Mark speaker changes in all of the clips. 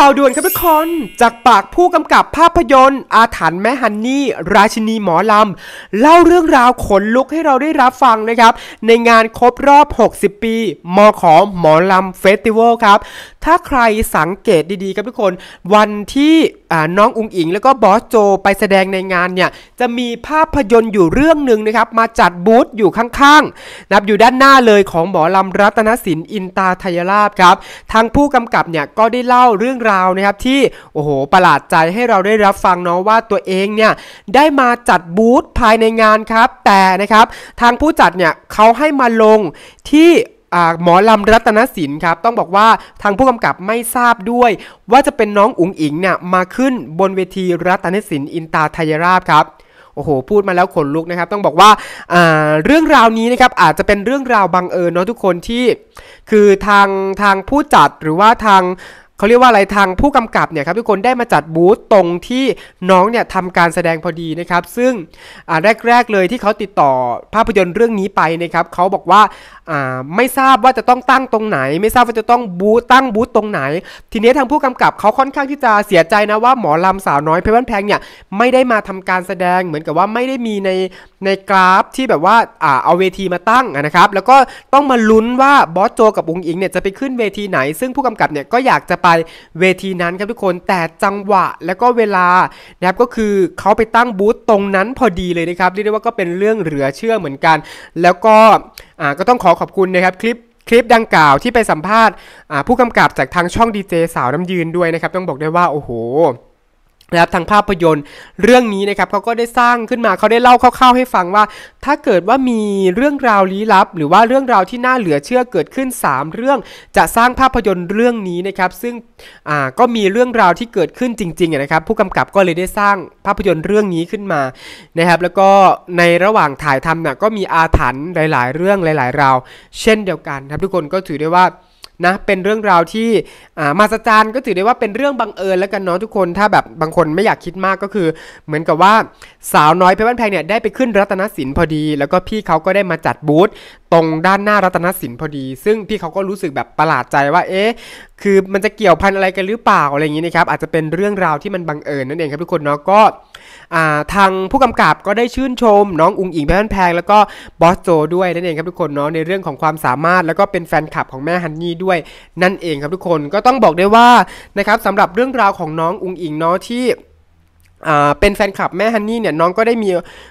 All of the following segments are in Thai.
Speaker 1: ่าวด่วนครับทุกคนจากปากผู้กำกับภาพยนตร์ อาถรรพ์แม่ฮันนี่ ราชินีหมอลำ เล่าเรื่องราวขนลุกให้เราได้รับฟังนะครับ ในงานครบรอบ 60 ปีมอขอหมอลำเฟสติวัลครับ ถ้าใครสังเกตดีๆ ครับทุกคน วันที่น้องอุงอิง แล้วก็บอสโจไปแสดงในงานเนี่ยจะมีภาพยนตร์อยู่เรื่องหนึ่งนะครับ มาจัดบูธอยู่ข้างๆนับอยู่ด้านหน้าเลยของหมอลำรัตนศิลป์อินตาทยราบครับทางผู้กำกับเนี่ยก็ได้เล่าเรื่องราวนะครับที่โอ้โหประหลาดใจให้เราได้รับฟังเนาะว่าตัวเองเนี่ยได้มาจัดบูธภายในงานครับ แต่นะครับทางผู้จัดเนี่ยเขาให้มาลงที่หมอลำรัตนศิลป์ครับต้องบอกว่าทางผู้กำกับไม่ทราบด้วยว่าจะเป็นน้องอุ๋งอิงเนี่ยมาขึ้นบนเวทีรัตนศิลป์อินตาไทยราบครับโอ้โห พูดมาแล้วขนลุกนะครับ ต้องบอกว่าเรื่องราวนี้นะครับอาจจะเป็นเรื่องราวบังเอิญเนาะทุกคนที่คือทางทางผู้จัดหรือว่าทางเขาเรียกว่าอะไรทางผู้กำกับเนี่ยครับทุกคนได้มาจัดบูธตรงที่น้องเนี่ยทำการแสดงพอดีนะครับซึ่งแรก ๆ เลยที่เขาติดต่อภาพยนตร์เรื่องนี้ไปนะครับเขาบอกว่าไม่ทราบว่าจะต้องตั้งตรงไหน ไม่ทราบว่าจะต้องบูตั้งบูตตรงไหนทีนี้ทางผู้กำกับเขาค่อนข้างที่จะเสียใจนะ ว่าหมอลำสาวน้อย เพชรบ้านแพงเนี่ยไม่ได้มาทำการแสดงเหมือนกับว่าไม่ได้มีในในกราฟที่แบบว่าอาเอาเวทีมาตั้งนะครับ แล้วก็ต้องมาลุ้นว่าบอสโจกับองค์อิงเนี่ยจะไปขึ้นเวทีไหนซึ่งผู้กำกับเนี่ยก็อยากจะไปเวทีนั้นครับทุกคนแต่จังหวะแล้วก็เวลานะครับก็คือเขาไปตั้งบูตตรงนั้นพอดีเลยนะครับเรียกได้ว่าก็เป็นเรื่องเหลือเชื่อเหมือนกัน แล้วก็ก็ต้องขอขอบคุณนะครับคลิปคลิปดังกล่าวที่ไปสัมภาษณ์ผู้กำกับจากทางช่องดีเจสาวน้ำยืนด้วยนะครับ ต้องบอกได้ว่า โอ้โหนะครับทางภาพยนตร์เรื่องนี้นะครับเขาก็ได้สร้างขึ้นมาเขาได้เล่าคร่าวๆให้ฟังว่า ถ้าเกิดว่ามีเรื่องราวลี้ลับ หรือว่าเรื่องราวที่น่าเหลือเชื่อเกิดขึ้น3เรื่อง จะสร้างภาพยนตร์เรื่องนี้นะครับ ซึ่งอ่าก็มีเรื่องราวที่เกิดขึ้นจริงๆนะครับ ผู้กำกับก็เลยได้สร้างภาพยนตร์เรื่องนี้ขึ้นมานะครับ แล้วก็ในระหว่างถ่ายทำเนี่ยก็มีอาถรรพ์หลาย ๆ เรื่องหลายๆราวเช่นเดียวกันครับทุกคนก็ถือได้ว่านะเป็นเรื่องราวที่มาสจารย์ก็ถือได้ว่าเป็นเรื่องบังเอิญแล้วกันเนาะทุกคน ถ้าแบบบางคนไม่อยากคิดมากก็คือเหมือนกับว่าสาวน้อยเพชรบ้านแพงเนี่ยได้ไปขึ้นรัตนศิลป์พอดี แล้วก็พี่เขาก็ได้มาจัดบูธตรงด้านหน้ารัตนศิลป์พอดี ซึ่งพี่เขาก็รู้สึกแบบประหลาดใจว่าเอ๊ะคือมันจะเกี่ยวพันอะไรกันหรือเปล่าอะไรอย่างนี้นะครับอาจจะเป็นเรื่องราวที่มันบังเอิญนั่นเองครับทุกคนเนาะก็ทางผู้กำกับก็ได้ชื่นชมน้อง อุงอิงแม่แพงแล้วก็ บอสโจด้วยนั่นเองครับทุกคนเนาะในเรื่องของความสามารถ แล้วก็เป็นแฟนคลับของแม่ฮันนี่ด้วยนั่นเองครับทุกคนก็ต้องบอกได้ว่านะครับสำหรับเรื่องราวของน้อง อุงอิงเนาะที่เป็นแฟนคลับแม่ฮันนี่เนี่ยน้องก็ได้มี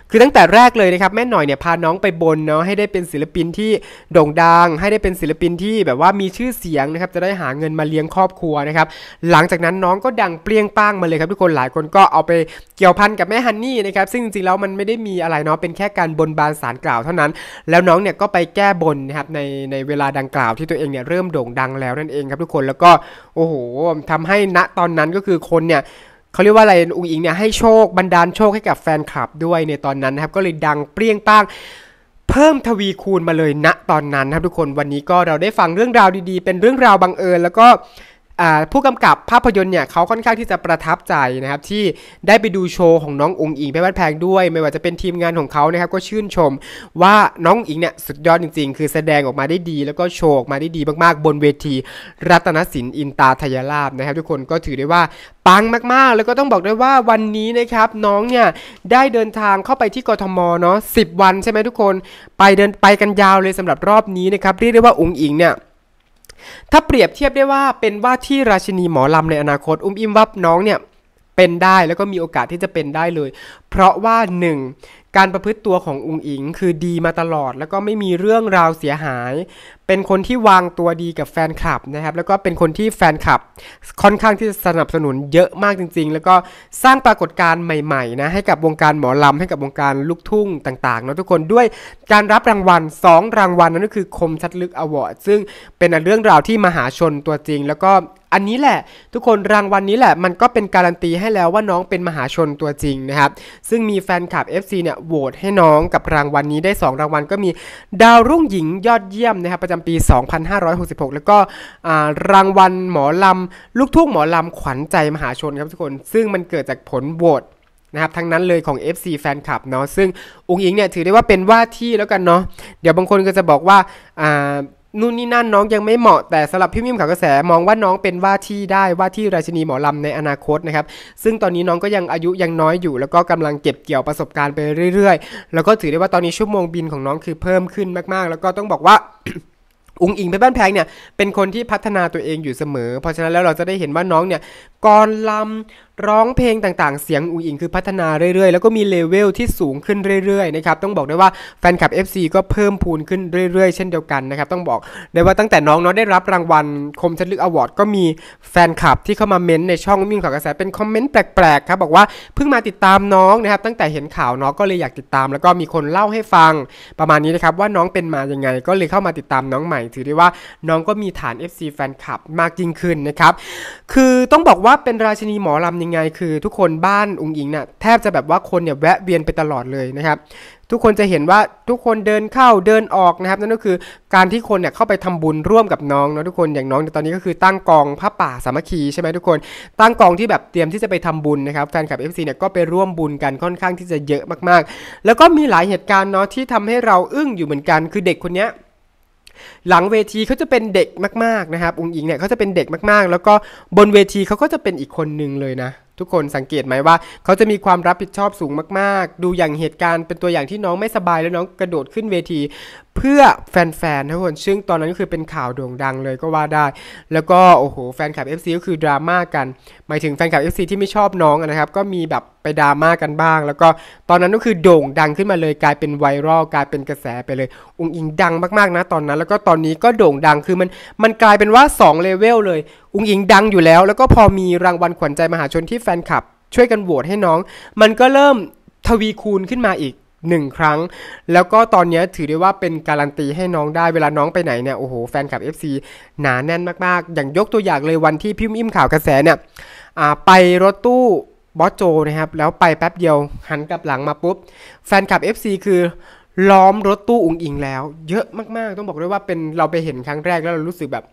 Speaker 1: คือตั้งแต่แรกเลยนะครับแม่หน่อยเนี่ยพาน้องไปบนเนาะให้ได้เป็นศิลปินที่โด่งดัง ให้ได้เป็นศิลปินที่แบบว่ามีชื่อเสียงนะครับจะได้หาเงินมาเลี้ยงครอบครัวนะครับหลังจากนั้นน้องก็ดังเปรี้ยงป้างมาเลยครับ ทุกคนหลายคนก็เอาไปเกี่ยวพันกับแม่ฮันนี่นะครับซึ่งจริงๆแล้วมันไม่ได้มีอะไรเนาะเป็นแค่การบนบานสารกล่าวเท่านั้น แล้วน้องเนี่ยก็ไปแก้บนนะครับในในเวลาดังกล่าวที่ตัวเองเนี่ยเริ่มโด่งดังแล้วนั่นเองครับ ทุกคนแล้วก็โอ้โหทำให้ณตอนนั้นก็คือคนเนี่ยเขาเรียกว่าอะไรอุงอิงเนี่ยให้โชคบันดาลโชคให้กับแฟนคลับด้วยในตอนนั้นนะครับก็เลยดังเปรี้ยงป้างเพิ่มทวีคูณมาเลยณนะตอนนั้นนะครับทุกคนวันนี้ก็เราได้ฟังเรื่องราวดีๆ เป็นเรื่องราวบังเอิญแล้วก็ผู้กำกับภาพยนตร์เนี่ยเขาค่อนข้างที่จะประทับใจนะครับที่ได้ไปดูโชว์ของน้ององอิงไปบ้านแพงด้วยไม่ว่าจะเป็นทีมงานของเขานะครับก็ชื่นชมว่าน้องอิงเนี่ยสุดยอดจริงๆคือแสดงออกมาได้ดีแล้วก็โชว์ออกมาได้ดีมาก ๆ บนเวทีรัตนศิลป์อินตาทยาลาบนะครับ ทุกคนก็ถือได้ว่าปังมากๆ แล้วก็ต้องบอกได้ว่าวันนี้นะครับ น้องเนี่ยได้เดินทางเข้าไปที่กทมเนาะสิวัน ใช่ไหมทุกคนไปเดินไปกันยาวเลยสำหรับรอบนี้นะครับเรียกได้ว่าองอิงเนี่ยถ้าเปรียบเทียบได้ว่าเป็นว่าที่ราชินีหมอลำในอนาคต อุ้มอิ่มวับน้องเนี่ยเป็นได้แล้วก็มีโอกาสที่จะเป็นได้เลย เพราะว่า 1. การประพฤติตัวของอุงอิง คือดีมาตลอดแล้วก็ไม่มีเรื่องราวเสียหายเป็นคนที่วางตัวดีกับแฟนคลับนะครับ แล้วก็เป็นคนที่แฟนคลับค่อนข้างที่จะสนับสนุนเยอะมากจริงๆ แล้วก็สร้างปรากฏการณ์ใหม่ๆนะให้กับวงการหมอลำให้กับวงการลูกทุ่งต่างๆนะทุกคนด้วยการรับรางวัล 2 รางวัลนั่นก็คือคมชัดลึกอวอร์ดซึ่งเป็นเรื่องราวที่มหาชนตัวจริง แล้วก็อันนี้แหละ ทุกคนรางวัลนนี้แหละมันก็เป็นการันตีให้แล้วว่าน้องเป็นมหาชนตัวจริงนะครับซึ่งมีแฟนคลับ FC เนี่ยโหวตให้น้องกับรางวัลนนี้ได้2 รางวัลก็มีดาวรุ่งหญิงยอดเยี่ยมนะครับประจำปี 2566 แล้วก็รางวัลหมอลำ ลูกทุ่งหมอลำ ขวัญใจมหาชนครับทุกคน ซึ่งมันเกิดจากผลโหวตนะครับทั้งนั้นเลยของ FC แฟนคลับเนาะ ซึ่งองค์อิงเนี่ยถือได้ว่าเป็นว่าที่แล้วกันเนาะ เดี๋ยวบางคนก็จะบอกว่านู่นนี่นั่นน้องยังไม่เหมาะ แต่สำหรับพี่มิมข่าวกระแส มองว่าน้องเป็นว่าที่ได้ ว่าที่ราชินีหมอลำในอนาคตนะครับ ซึ่งตอนนี้น้องก็ยังอายุยังน้อยอยู่ แล้วก็กำลังเก็บเกี่ยวประสบการณ์ไปเรื่อย ๆ แล้วก็ถือได้ว่าตอนนี้ชั่วโมงบินของน้องคือเพิ่มขึ้นมากๆ แล้วก็ต้องบอกว่าอุงอิงไปบ้านแพงเนี่ย เป็นคนที่พัฒนาตัวเองอยู่เสมอ เพราะฉะนั้นแล้วเราจะได้เห็นว่าน้องเนี่ยกรลำร้องเพลงต่างๆเสียงอุ๋งอิงคือพัฒนาเรื่อยๆ แล้วก็มีเลเวลที่สูงขึ้นเรื่อยๆ นะครับ ต้องบอกได้ว่าแฟนคลับ FC ก็เพิ่มพูนขึ้นเรื่อยๆ เช่นเดียวกันนะครับ ต้องบอกได้ว่าตั้งแต่น้องน้อะได้รับรางวัลคมชัดลึกอวอร์ดก็มีแฟนคลับที่เข้ามาเม้น ในช่องมิ่งข่าวกระแสเป็นคอมเมนต์แปลกๆ ครับ บอกว่าเพิ่งมาติดตามน้องนะครับ ตั้งแต่เห็นข่าวน้องก็เลยอยากติดตาม แล้วก็มีคนเล่าให้ฟังประมาณนี้นะครับว่าน้องเป็นมายังไง ก็เลยเข้ามาติดตามน้องใหม่ ถือได้ว่าน้องก็มีฐาน FC แฟนคลับมากยิ่งขึ้นนะครับคือต้องบอกว่าว่าเป็นราชินีหมอลำยังไง คือทุกคนบ้านองค์หญิงเนะ่ยแทบจะแบบว่าคนเนี่ยแวะเวียนไปตลอดเลยนะครับ ทุกคนจะเห็นว่าทุกคนเดินเข้าเดินออกนะครับนั่นก็คือการที่คนเนี่ยเข้าไปทำบุญร่วมกับน้องเนาะทุกคนอย่างน้องตอนนี้ก็คือตั้งกองผ้าป่า สามัคคีใช่ไหมทุกคน ตั้งกองที่แบบเตรียมที่จะไปทำบุญนะครับแฟนคลับเอฟซีเนี่ยก็ไปร่วมบุญกันค่อนข้างที่จะเยอะมากๆ แล้วก็มีหลายเหตุการณ์เนาะที่ทำให้เราอึ้งอยู่เหมือนกัน คือเด็กคนเนี้ยหลังเวทีเขาจะเป็นเด็กมาก ๆ นะครับองค์หญิงเนี่ยเขาจะเป็นเด็กมากๆ แล้วก็บนเวทีเขาก็จะเป็นอีกคนนึงเลยนะ ทุกคนสังเกตไหมว่าเขาจะมีความรับผิดชอบสูงมากๆ ดูอย่างเหตุการณ์เป็นตัวอย่างที่น้องไม่สบายแล้วน้องกระโดดขึ้นเวทีเพื่อแฟนๆทุกคนซึ่งตอนนั้นก็คือเป็นข่าวโด่งดังเลยก็ว่าได้ แล้วก็โอ้โหแฟนคลับ FC ก็คือดราม่ากัน หมายถึงแฟนคลับ FC ที่ไม่ชอบน้องนะครับ ก็มีแบบไปดราม่ากันบ้าง แล้วก็ตอนนั้นก็คือโด่งดังขึ้นมาเลย กลายเป็นไวรัลกลายเป็นกระแสไปเลยอุงอิงดังมากๆนะตอนนั้น แล้วก็ตอนนี้ก็โด่งดังคือมันมันกลายเป็นว่า2เลเวลเลยอุงอิงดังอยู่แล้ว แล้วก็พอมีรางวัลขวัญใจมหาชนที่แฟนคลับ ช่วยกันโหวตให้น้อง มันก็เริ่มทวีคูณขึ้นมาอีก1ครั้ง แล้วก็ตอนนี้ถือได้ว่าเป็นการันตีให้น้องได้เวลาน้องไปไหนเนี่ยโอ้โหแฟนคลับ FC หนาแน่นมากๆ อย่างยกตัวอย่างเลยวันที่พิมพ์อิ่มข่าวกระแสเนี่ยไปรถตู้บอสโจนะครับแล้วไปแป๊บเดียวหันกลับหลังมาปุ๊บ แฟนคลับ FC คือล้อมรถตู้อุงอิงแล้ว เยอะมากๆต้องบอกเลยว่าเป็นเราไปเห็นครั้งแรกแล้วเรารู้สึกแบบ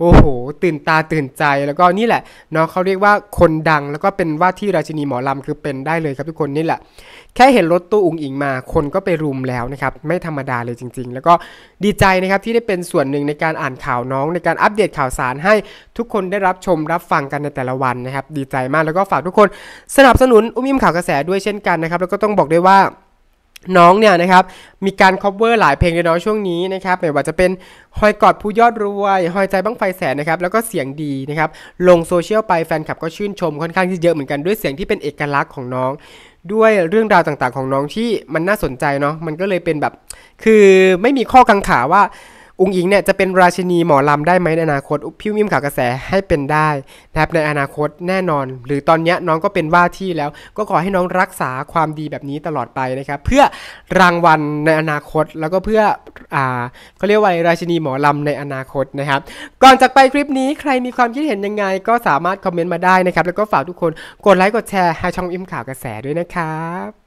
Speaker 1: โอ้โหตื่นตาตื่นใจแล้วก็นี่แหละเนาะเขาเรียกว่าคนดังแล้วก็เป็นว่าที่ราชินีหมอลำคือเป็นได้เลยครับทุกคนนี่แหละแค่เห็นรถตู้อุ๋งอิงมาคนก็ไปรุมแล้วนะครับไม่ธรรมดาเลยจริง ๆ แล้วก็ดีใจนะครับที่ได้เป็นส่วนหนึ่งในการอ่านข่าวน้องในการอัปเดตข่าวสารให้ทุกคนได้รับชมรับฟังกันในแต่ละวันนะครับดีใจมากแล้วก็ฝากทุกคน สนับสนุนอุ้มยิ้มข่าวกระแสด้วยเช่นกันนะครับแล้วก็ต้องบอกด้วยว่าน้องเนี่ยนะครับมีการ cover หลายเพลงเลยเนาะช่วงนี้นะครับไม่ว่าจะเป็นหอยกอดผู้ยอดรวยหอยใจบ้างไฟแสนนะครับแล้วก็เสียงดีนะครับลงโซเชียลไปแฟนคลับก็ชื่นชมค่อนข้างที่เยอะเหมือนกันด้วยเสียงที่เป็นเอกลักษณ์ของน้องด้วยเรื่องราวต่างๆ ของน้องที่มันน่าสนใจเนาะมันก็เลยเป็นแบบ คือไม่มีข้อกังขาว่าอุ้งอิงเนี่ยจะเป็นราชินีหมอลำได้ไหมในอนาคตพี่มิมข่าวกระแสให้เป็นได้นะครับในอนาคตแน่นอน หรือตอนนี้น้องก็เป็นว่าที่แล้วก็ขอให้น้องรักษาความดีแบบนี้ตลอดไปนะครับเพื่อรางวัลในอนาคตแล้วก็เพื่ออ่าเขาเรียกว่าราชินีหมอลำในอนาคตนะครับก่อนจากไปคลิปนี้ใครมีความคิดเห็นยังไง ก็สามารถคอมเมนต์มาได้นะครับ แล้วก็ฝากทุกคนกดไลค์กดแชร์ให้ช่องอิมข่าวกระแสด้วยนะครับ